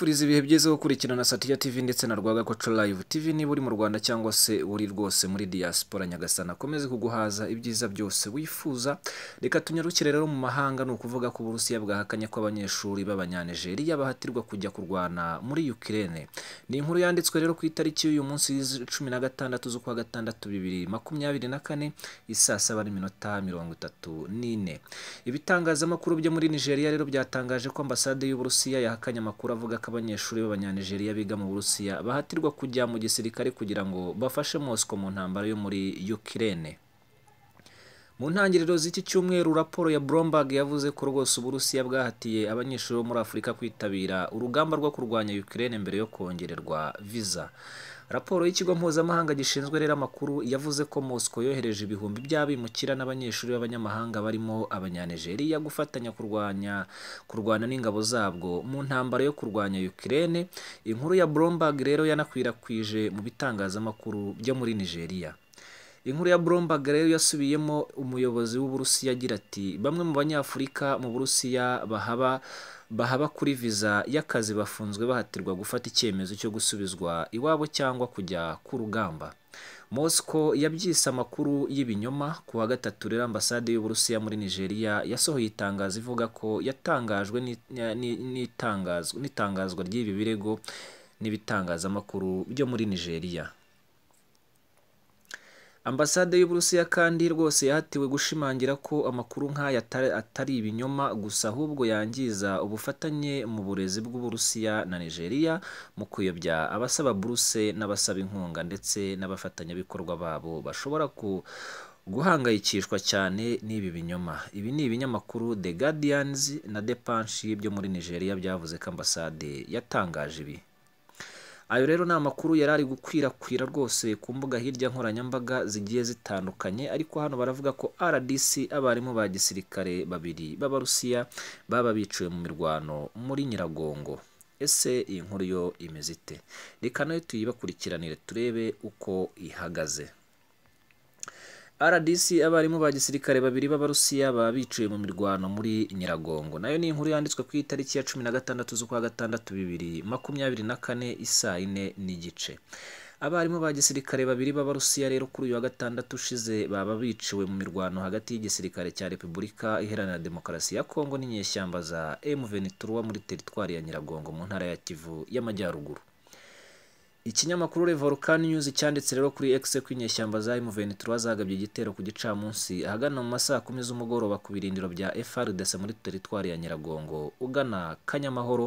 tubifuriza ibihe byiza ho gukurikirana Satiya TV ndetse na Rwagakoco Live TV niba uri mu Rwanda cyangwa se uri rwose muri diaspora Nyagasana akomeze kuguhaza ibyiza byose wifuza reka tunyarukire rero mu mahanga ni ukuvuga ko Uburusiya bwahakanye ko abanyeshuri b'abanyanigeriya bahatirwa kujya kurwana muri Ukraine ni inkuru yanditswe rero ku itariki y'uyu munsi 16 z'ukwa gatandatu bibiri makumyabiri na 2024 isaa saba n'iminota nine ibitangazamakuru byo muri Nigeria rero byatangaje ko ambasade y'Uburusiya yahakanye amakuru avuga ko abanyeshuri b'abanyanigeriya biga mu burusiya bahatirwa kujya mu gisirikare kugira ngo bafashe mosco mu ntambara yo muri ukirene mu ntangiriro z'iki cyumweru raporo ya Bromberg yavuze ko rwose uburusiya bwahatiye abanyeshuri bo muri afurika kwitabira urugamba rwo kurwanya ukirene mbere yo kongererwa viza raporo y'ikigo mpuzamahanga gishinzwe rero amakuru yavuze ko mosco yohereje ibihumbi by'abimukira n'abanyeshuri b'abanyamahanga barimo abanyanigeriya gufatanya kurwanya kurwana n'ingabo zabwo mu ntambara yo kurwanya Ukraine inkuru ya Bloomberg rero yanakwirakwije mu bitangazamakuru byo muri Nigeria inkuru ya Bromberg rero yasubiyemo umuyobozi w'uburusiya agira ati bamwe mu banyafurika mu burusiya bahaba bahaba kuri viza y'akazi bafunzwe bahatirwa gufata icyemezo cyo gusubizwa iwabo cyangwa kujya ku rugamba Moscow yabyise amakuru y'ibinyoma ku wa gatatu rero ambasade y'uburusiya muri nigeria yasohoye itangazo ivuga ko yatangajwe n'itangazwa ry'ibi birego n'ibitangazamakuru byo muri nigeria ambasade y'uburusiya kandi rwose yahatiwe gushimangira ko amakuru nk'aya atari ibinyoma gusa ahubwo yangiza ubufatanye mu burezi bw'uburusiya na nigeria mu kuyobya abasaba buruse n'abasaba inkunga ndetse n'abafatanyabikorwa babo bashobora ku guhangayikishwa cyane n'ibi binyoma ibi ni ibinyamakuru the guardians na the punch byo muri nigeria byavuze ko ambasade yatangaje ibi ayo rero ni amakuru yari ari gukwirakwira rwose ku mbuga hirya nkoranyambaga zigiye zitandukanye ariko hano baravuga ko rdc abarimu ba gisirikare babiri b'abarusiya baba biciwe mu mirwano muri nyiragongo ese iyi nkuru yo imeze ite reka nayo tuyibakurikiranire turebe uko ihagaze rdc abarimu ba gisirikare babiri b'abarusiya baba biciwe mu mirwano muri nyiragongo nayo ni inkuru yanditswe ku itariki ya cumi na gatandatu z'ukwa gatandatu bibiri makumyabiri na kane isaa n'igice abarimu ba gisirikare babiri b'abarusiya rero kuri uyu wa gatandatu ushize baba biciwe mu mirwano hagati y'igisirikare cya repubulika iheranira demokarasi ya kongo n'inyeshyamba za m muri teritwari ya nyiragongo mu ntara ya kivu y'amajyaruguru Ikinyamakuru Le Volcan News cyanditse rero kuri X ko inyeshyamba za M23 igitero ku gicamunsi ahagana mu masaha kumi z'umugoroba ku birindiro bya FRDC muri teritwari ya Nyiragongo ugana Kanyamahoro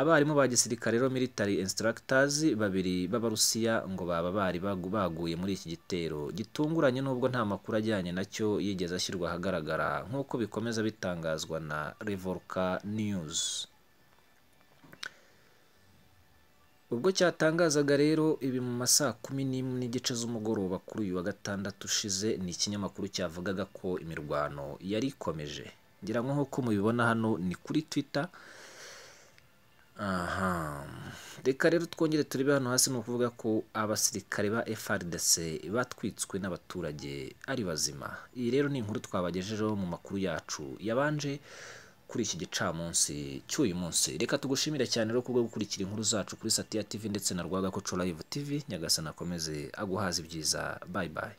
abarimu ba gisirikare rero military instructors babiri b'abarusiya ngo baba bari baguye muri iki gitero gitunguranye nubwo nta makuru ajyanye nacyo yigeze ashyirwa ahagaragara nk'uko bikomeza bitangazwa na Revolka News ubwo cyatangazaga rero ibi mu ma saa kumi n'imwe n'igice z'umugoroba kuri uyu wa gatandatu ushize ni ikinyamakuru cyavugaga ko imirwano yari ikomeje ngira ngo nk'uko mubibona hano ni kuri twita aha reka rero twongere turebe hano hasi ni ukuvuga ko abasirikare ba FRDC batwitswe n'abaturage ari bazima iyi rero ni inkuru twabagejejeho mu makuru yacu yabanje kuri iki gicamunsi cy'uyu munsi reka tugushimire cyane rero kubwo gukurikira inkuru zacu kuri satiya TV ndetse na rwagakoco live TV, nyagasana akomeze aguhaza ibyiza bayi bayi